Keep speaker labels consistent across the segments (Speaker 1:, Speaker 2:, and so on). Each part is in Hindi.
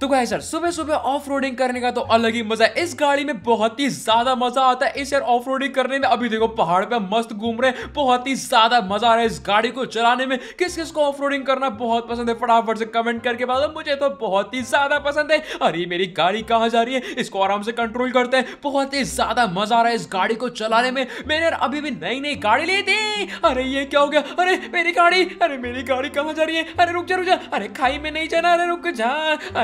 Speaker 1: तो गाय सर सुबह सुबह ऑफ रोडिंग करने का तो अलग ही मजा है इस गाड़ी में बहुत ही ज्यादा मजा आता है इस यार ऑफ रोडिंग करने में अभी देखो पहाड़ पे मस्त घूम रहे हैं बहुत ही ज्यादा मजा आ रहा है इस गाड़ी को चलाने में किस किस को ऑफ रोडिंग करना बहुत पसंद है फटाफट से कमेंट करके बाद मुझे तो बहुत ही ज्यादा पसंद है अरे मेरी गाड़ी कहाँ जा रही है इसको आराम से कंट्रोल करते हैं बहुत ही ज्यादा मजा आ रहा है इस गाड़ी को चलाने में मैंने यार अभी भी नई नई गाड़ी ली थी अरे ये क्या हो गया अरे मेरी गाड़ी अरे मेरी गाड़ी कहाँ जा रही है अरे रुक जा रुक जा अरे खाई में नहीं जाना अरे रुक जा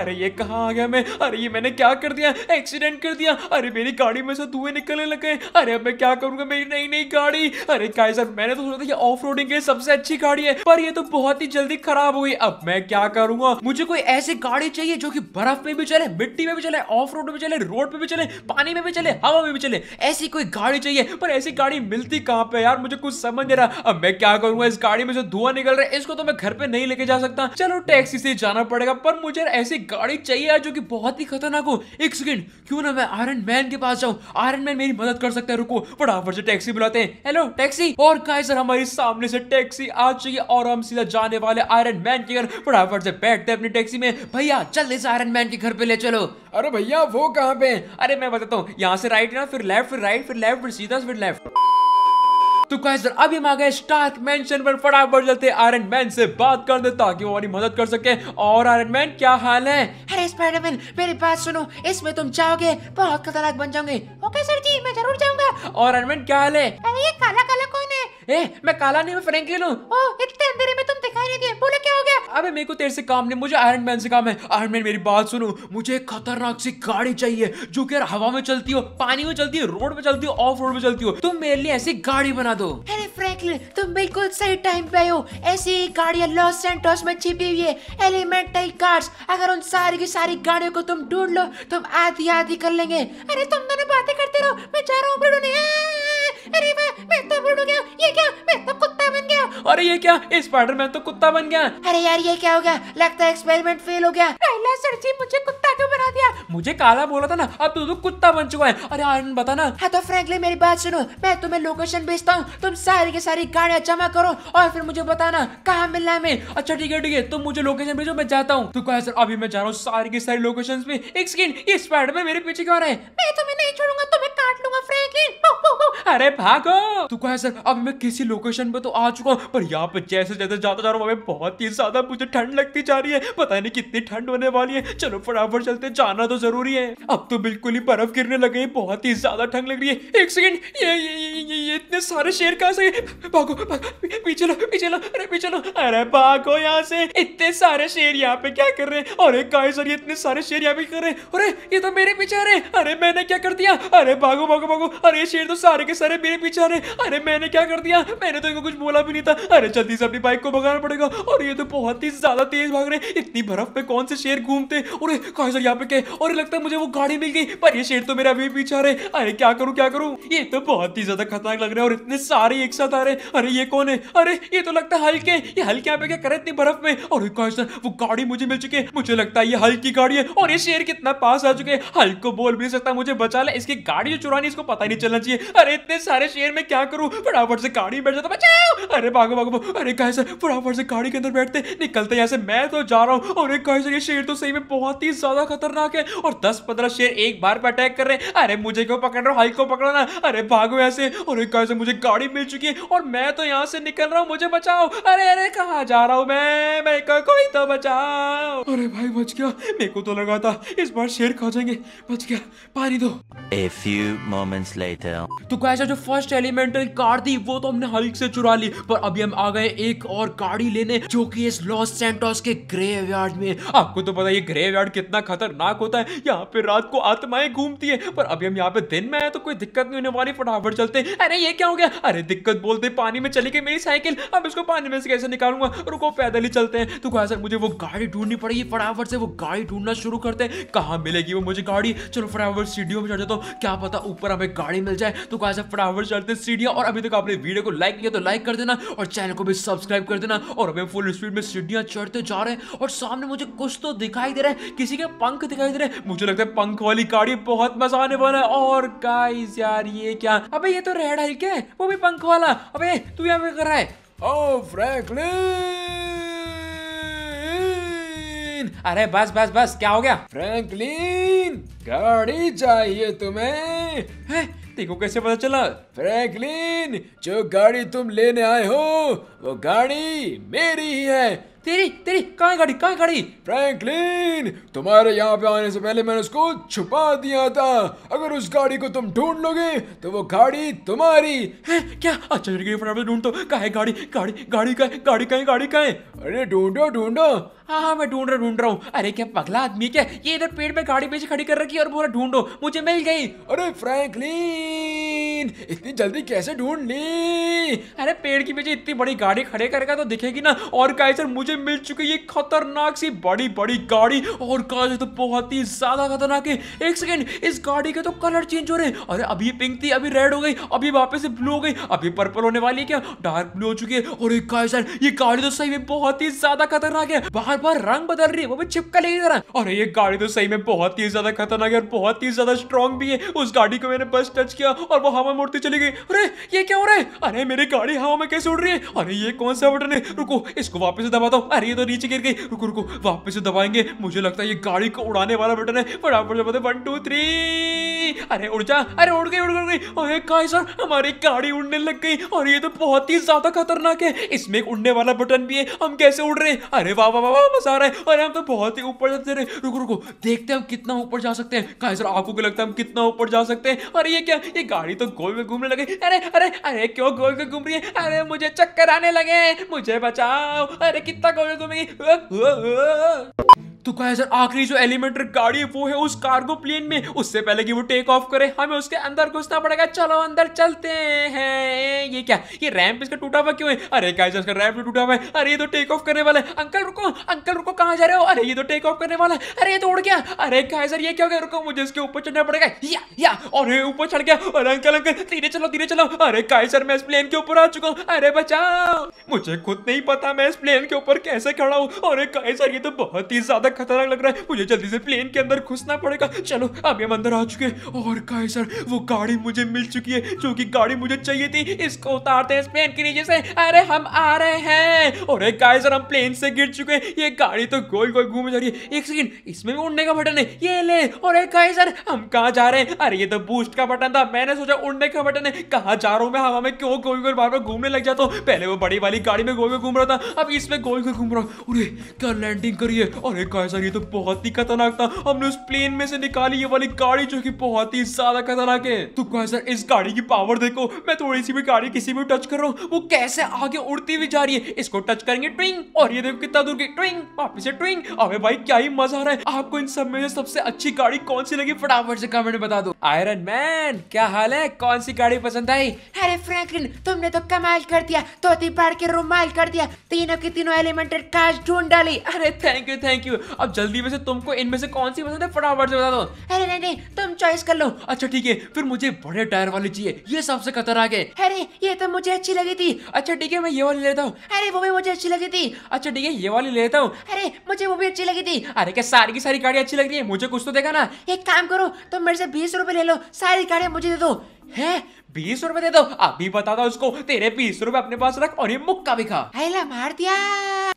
Speaker 1: अरे ये कहा आ गया मैं अरे ये मैंने क्या कर दिया एक्सीडेंट कर दिया अरे मेरी गाड़ी में से धुएं निकलने लग गए अरे अब मैं क्या करूंगा मेरी नई नई गाड़ी अरे काय सर मैंने तो सोचा था ये ऑफ रोडिंग के सबसे अच्छी गाड़ी है पर ये तो बहुत ही जल्दी खराब हुई अब मैं क्या करूंगा मुझे कोई ऐसी गाड़ी चाहिए जो की बर्फ में भी चले मिट्टी में भी चले ऑफ रोड में चले रोड पे भी चले पानी में भी चले हवा में भी चले ऐसी कोई गाड़ी चाहिए पर ऐसी गाड़ी मिलती कहाँ पे यार मुझे कुछ समझ नहीं रहा अब मैं क्या करूंगा इस गाड़ी में जो धुआं निकल रहा है इसको तो मैं घर पे नहीं लेके जा सकता चलो टैक्सी से जाना पड़ेगा पर मुझे ऐसी गाड़ी एक चाहिए यार जो कि बहुत ही खतरनाक हो एक सेकंड क्यों ना मैं आयरन मैन के पास जाऊं आयरन मैन मेरी मदद कर सकता है रुको फटाफट से टैक्सी बुलाते हैं हेलो टैक्सी और काय सर हमारी सामने से टैक्सी आ चुकी है और हम सीधा जाने वाले आयरन मैन के घर फटाफट से बैठते हैं अपनी टैक्सी में भैया जल्दी से आयरन मैन के घर पे ले चलो अरे भैया वो कहाँ पे अरे मैं बताता हूँ यहाँ से राइट ना फिर लेफ्ट फिर राइट फिर लेफ्ट फिर सीधा फिर लेफ्ट तो गाइस सर अभी हम आ गए स्टार्क मेंशन पर फटाफट चलते आयरन मैन से बात कर दे ताकि वो हमारी मदद कर सके और आयरन मैन क्या हाल है अरे स्पाइडरमैन मेरी बात सुनो इसमें तुम जाओगे बहुत खतरनाक बन जाओगे ओके सर जी मैं जरूर जाऊंगा और आयरन मैन क्या हाल है अरे ये काला काला कौन है ए मैं काला नहीं मैं फ्रैंकलिन हूँ इतने अंधेरे में तुम दिखाई नहीं दिए बोले क्या हो गया अबे मेरे को तेरे से काम नहीं मुझे आयरन मैन से काम है आयरन मैन मेरी बात सुनो मुझे एक खतरनाक सी गाड़ी चाहिए जो कि हवा में चलती हो पानी में चलती हो रोड में चलती हो ऑफ रोड में चलती हो तुम मेरे लिए ऐसी गाड़ी बना दो अरे फ्रेंकिल तुम बिल्कुल सही टाइम पे हो ऐसी गाड़ियाँ लॉस सेंटोस में छिपी हुई है एलिमेंटल कार्स अगर उन सारी की सारी गाड़ियों को तुम ढूंढ लो तुम आधी आधी कर लेंगे अरे तुम दोनों बातें करते रहो मैं जा रहा हूँ अरे वाह मैं तो बूढ़ हो गया ये क्या मैं तो कुत्ता बन गया अरे ये क्या स्पाइडरमैन तो कुत्ता बन गया अरे यार ये क्या हो गया लगता है एक्सपेरिमेंट फेल हो गया राइला सर जी मुझे कुत्ता क्यों बना दिया मुझे काला बोला था ना अब तो तू तो कुत्ता बन चुका है अरे आयन बता ना हाँ तो फ्रेंकली मेरी बात सुनो मैं तुम्हें लोकेशन भेजता हूँ तुम सारी की सारी गाड़ियाँ जमा करो और फिर मुझे बताना कहाँ मिलना है अच्छा ठीक है ठीक है तुम मुझे लोकेशन भेजो मैं जाता हूँ तू तो कहा सर अभी मैं जा रहा हूँ सारी की सारी लोकेशन पे एक सेकेंड ये स्पाइडरमैन मेरे पीछे क्यों आ रहा है मैं तुम्हें नहीं छोड़ूंगा तुम्हें काट लूंगा फ्रेंकलिन अरे भागो तू कहा सर अब मैं किसी लोकेशन पे तो आ चुका हूँ पर यहाँ पे जैसे जैसे जाता जा रहा हूँ बहुत ही ज्यादा मुझे ठंड लगती जा रही है पता नहीं कितनी ठंड होने वाली है चलो फटाफट चलते जाना तो जरूरी है अब तो बिल्कुल ही बर्फ गिरने लग गई बहुत ही ज्यादा ठंड लग रही है एक सेकेंड ये ये, ये, ये, ये इतने सारे शेर कहा से भागो पीछे लो पीछे लो अरे पीछे लो अरे भागो यहाँ से इतने सारे शेर यहाँ पे क्या कर रहे हैं और एक गाय सर ये इतने सारे शेर यहाँ पे कर रहे हैं अरे ये तो मेरे पीछे अरे अरे मैंने क्या कर दिया अरे भागो भागो भागो अरे शेर तो सारे के सारे मेरे पीछे आ रहे अरे मैंने क्या कर दिया मैंने तो इनको कुछ बोला भी नहीं था अरे जल्दी से अपनी बाइक को भगाना पड़ेगा और ये तो बहुत ही ज्यादा तेज भाग रहे इतनी बर्फ में कौन से शेर घूमते अरे कहा सर यहाँ पे कहे और लगता है मुझे वो गाड़ी मिल गई पर ये शेर तो मेरे अभी पीछे आ रहे अरे क्या करूँ क्या करूँ ये तो बहुत ही ज्यादा खतरनाक लग रहे हैं और इतने सारे एक साथ आ रहे अरे ये कौन है अरे ये तो लगता है हल्के ये हल्के यहाँ पे क्या करे इतनी बर्फ में और कहा सर वो गाड़ी मुझे मिल चुकी है मुझे लगता है ये हल्की गाड़ी है और ये शेर कितना पास आ चुके हैं हल्क को बोल भी सकता मुझे बचा ले इसकी गाड़ी जो चुरानी इसको पता नहीं चलना चाहिए अरे इतने इतने सारे शेर में क्या करूँ फटाफट से गाड़ी में बैठ जाता बचाओ अरे भागो भागो अरे कैसे फटाफट से गाड़ी के अंदर बैठते निकलते यहाँ से मैं तो जा रहा हूँ अरे कैसे ये शेर तो सही में बहुत ही ज्यादा खतरनाक है और दस पंद्रह शेर एक बार पर अटैक कर रहे हैं अरे मुझे क्यों पकड़ रहा हो हाई को पकड़ो ना अरे भागो ऐसे अरे कैसे मुझे गाड़ी मिल चुकी है और मैं तो यहाँ से निकल रहा हूँ मुझे बचाओ अरे अरे कहा जा रहा हूँ मैं मैं कोई तो बचाओ अरे भाई बच गया मेरे को तो लगा था इस बार शेर खा जाएंगे बच गया पानी दो A few moments later. तो पैसा जो फर्स्ट एलिमेंटल कार थी वो तो हमने हल्क से चुरा ली पर अभी हम आ गए एक और गाड़ी लेने जो कि इस लॉस सेंटोस के ग्रेवयार्ड में आपको तो पता ये ग्रेवयार्ड कितना खतरनाक होता है यहाँ पे रात को आत्माएं घूमती है पर अभी हम यहाँ पे दिन में आए तो कोई दिक्कत नहीं होने वाली फटाफट चलते अरे ये क्या हो गया अरे दिक्कत बोलते पानी में चली गई मेरी साइकिल अब इसको पानी में से कैसे निकालूंगा रुको पैदल ही चलते हैं तो कहा सर मुझे वो गाड़ी ढूंढनी पड़ेगी फटाफट से वो गाड़ी ढूंढना शुरू करते हैं कहाँ मिलेगी वो मुझे गाड़ी चलो फटाफट सीडियो में चढ़ जाता हूँ क्या पता ऊपर हमें गाड़ी मिल जाए तो कहा फटाफट चलते हैं सीढ़ियाँ और अभी तक आपने वीडियो को लाइक किया तो लाइक कर देना और चैनल को भी सब्सक्राइब कर देना और अभी फुल स्पीड में सीढ़ियाँ चढ़ते जा रहे हैं और सामने मुझे कुछ तो दिखाई दे रहा है किसी के पंख दिखाई दे रहे हैं मुझे लगता है पंख वाली गाड़ी बहुत मजा आने वाला है और गाइस यार ये क्या अबे ये तो रेड है क्या वो भी पंख वाला अबे तू यहाँ पे कर रहा है ओ oh, फ्रैंकलिन अरे बस बस बस क्या हो गया फ्रैंकलिन गाड़ी चाहिए तुम्हें है? देखो कैसे पता चला फ्रैंकलिन जो गाड़ी तुम लेने आए हो वो गाड़ी मेरी ही है तेरी तेरी कहाँ गाड़ी कहाँ गाड़ी फ्रैंकलिन तुम्हारे यहाँ पे आने से पहले मैंने उसको छुपा दिया था अगर उस गाड़ी को तुम ढूंढ लोगे तो वो गाड़ी तुम्हारी है क्या अच्छा चलिए फटाफट ढूंढ दो तो। कहा है गाड़ी गाड़ी गाड़ी का गाड़ी कहीं गाड़ी कहीं अरे ढूंढो ढूंढो हाँ हाँ मैं ढूंढ रहा ढूंढ रहा हूँ अरे क्या पगला आदमी क्या ये इधर पेड़ में गाड़ी पीछे खड़ी कर रखी है और बोला ढूंढो मुझे मिल गई अरे फ्रैंकलिन लेकिन इतनी जल्दी कैसे ढूंढ ली अरे पेड़ के पीछे इतनी बड़ी गाड़ी खड़े करेगा तो दिखेगी ना और काइजर मुझे मिल चुकी ये खतरनाक सी बड़ी बड़ी गाड़ी और काइजर तो बहुत ही ज्यादा खतरनाक है एक सेकेंड इस गाड़ी के तो कलर चेंज हो रहे अरे अभी पिंक थी अभी रेड हो गई अभी वापस से ब्लू हो गई अभी पर्पल होने वाली है क्या डार्क ब्लू हो चुकी है और एक काइजर ये गाड़ी तो सही में बहुत ही ज्यादा खतरनाक है बार बार रंग बदल रही है वो भी छिपका चिपका लेगी जरा और ये गाड़ी तो सही में बहुत ही ज्यादा खतरनाक है और बहुत ही ज्यादा स्ट्रॉन्ग भी है उस गाड़ी को मैंने बस टच किया और वो हम में मुड़ती चली गई अरे ये क्या हो रहा है अरे मेरी गाड़ी हवा में कैसे उड़ रही है अरे ये कौन सा बटन है रुको इसको वापस से दबाता हूँ अरे ये तो नीचे गिर गई रुको रुको वापस से दबाएंगे मुझे लगता है ये गाड़ी को उड़ाने वाला बटन है फटाफट से दबाते वन टू थ्री अरे उड़ जा अरे उड़ गई उड़ गई अरे काय सर हमारी गाड़ी उड़ने लग गई और ये तो बहुत ही ज्यादा खतरनाक है इसमें एक उड़ने वाला बटन भी है हम कैसे उड़ रहे हैं अरे वाह वाह वाह मजा आ रहा है अरे हम तो बहुत ही ऊपर जाते रहे रुको रुको देखते हैं हम कितना ऊपर जा सकते हैं काय सर आपको क्या लगता है हम कितना ऊपर जा सकते हैं अरे ये क्या ये गाड़ी तो गोल में घूमने लगे अरे अरे अरे क्यों गोल में घूम रही है अरे मुझे चक्कर आने लगे मुझे बचाओ अरे कितना गोल में घूमेगी तो गाइस आखिरी जो एलिमेंटर गाड़ी है वो है उस कार्गो प्लेन में उससे पहले कि वो टेक ऑफ करे हमें उसके अंदर घुसना पड़ेगा चलो अंदर चलते हैं ये क्या ये रैंप इसका टूटा हुआ क्यों है अरे गाइस इसका रैंप टूटा हुआ है अरे ये तो टेक ऑफ करने वाला है अंकल रुको अंकल रुको कहाँ जा रहे हो अरे ये तो टेक ऑफ करने वाला है अरे ये तो उड़ गया अरे गाइस यार ये क्या हो गया रुको मुझे इसके ऊपर चढ़ना पड़ेगा या या ये ऊपर चढ़ गया अरे अंकल अंकल धीरे चलो धीरे चलो अरे गाइस सर मैं इस प्लेन के ऊपर आ चुका हूँ अरे बचाओ मुझे खुद नहीं पता मैं इस प्लेन के ऊपर कैसे खड़ा हूँ अरे गाइस ये तो बहुत ही ज्यादा बड़ा खतरनाक लग रहा है मुझे जल्दी से प्लेन के अंदर घुसना पड़ेगा चलो अभी हम अंदर आ चुके हैं और काय सर वो गाड़ी मुझे मिल चुकी है जो की गाड़ी मुझे चाहिए थी इसको उतारते हैं प्लेन के नीचे से अरे हम आ रहे हैं और एक गाय सर हम प्लेन से गिर चुके हैं ये गाड़ी तो गोल गोल घूम जा रही है एक सेकंड इसमें भी उड़ने का बटन है ये ले और एक गाय सर हम कहाँ जा रहे हैं अरे ये तो बूस्ट का बटन था मैंने सोचा उड़ने का बटन है कहाँ जा रहा हूँ मैं हवा में क्यों गोल गोल बार बार घूमने लग जाता हूँ पहले वो बड़ी वाली गाड़ी में गोल गोल घूम रहा था अब इसमें गोल गोल घूम रहा हूँ अरे क्या लैंडिंग करिए अरे काय भाई साहब ये तो बहुत ही खतरनाक था हमने उस प्लेन में से निकाली ये वाली गाड़ी जो की बहुत ही ज्यादा खतरनाक है तो भाई साहब इस गाड़ी की पावर देखो मैं थोड़ी सी भी गाड़ी किसी भी टच कर रहा हूँ वो कैसे आगे उड़ती हुई जा रही है इसको टच करेंगे ट्विंग और ये देखो कितना दूर की ट्विंग वापिस ट्विंग अबे भाई क्या ही मजा आ रहा है आपको इन सब में सबसे अच्छी गाड़ी कौन सी लगी फटाफट से कमेंट बता दो आयरन मैन क्या हाल है कौन सी गाड़ी पसंद आई अरे फ्रैंकलिन तुमने तो कमाल कर दिया तो पार के रुमाल कर दिया तीनों के तीनों एलिमेंटेड काश ढूंढ डाली अरे थैंक यू थैंक यू अब जल्दी में से तुमको इनमें से कौन सी पसंद है फटाफट से बता दो अरे नहीं नहीं तुम चॉइस कर लो अच्छा ठीक है फिर मुझे बड़े टायर वाले चाहिए ये सबसे खतरनाक है अरे ये तो मुझे अच्छी लगी थी अच्छा ठीक है मैं ये वाली लेता हूँ अरे वो भी मुझे अच्छी लगी थी अच्छा ठीक है ये वाली लेता हूँ अरे मुझे वो भी अच्छी लगी थी अरे क्या सारी की सारी गाड़ी अच्छी लग रही है मुझे कुछ तो देखा ना एक काम करो तुम मेरे से बीस रुपए ले लो सारी गाड़ियाँ मुझे दे दो है बीस रुपए दे दो अभी बता दो उसको तेरे बीस रुपए अपने पास रख और ये मुक्का भी खा मार दिया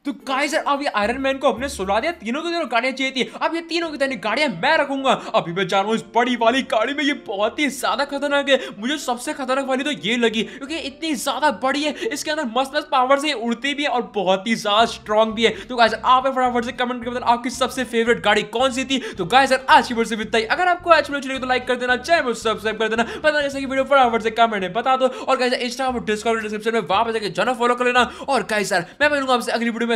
Speaker 1: तो गाइस अब ये आयरन मैन को अपने सुला दिया तीनों की तीनों गाड़ियां चाहिए थी अब ये तीनों की तीनों गाड़ियां मैं रखूंगा अभी मैं जा रहा हूँ इस बड़ी वाली गाड़ी में ये बहुत ही ज्यादा खतरनाक है मुझे सबसे खतरनाक वाली तो ये लगी क्योंकि इतनी ज्यादा बड़ी है इसके अंदर मस्त मस्त पावर से उड़ती भी है और बहुत ही ज्यादा स्ट्रॉन्ग भी है तो गाइस आप फटाफट से कमेंट करके आपकी सबसे फेवरेट गाड़ी कौन सी थी तो गाइस आज की वीडियो से बिताई अगर आपको आज वीडियो चलेगी तो लाइक कर देना चैनल सब्सक्राइब कर देना पता जैसे कि वीडियो फटाफट से कमेंट में बता दो और गाइस इंस्टाग्राम और डिस्कॉर्ड डिस्क्रिप्शन में वापस जाकर जाना फॉलो कर लेना और गाइस मैं मिलूंगा आपसे अगली वीडियो में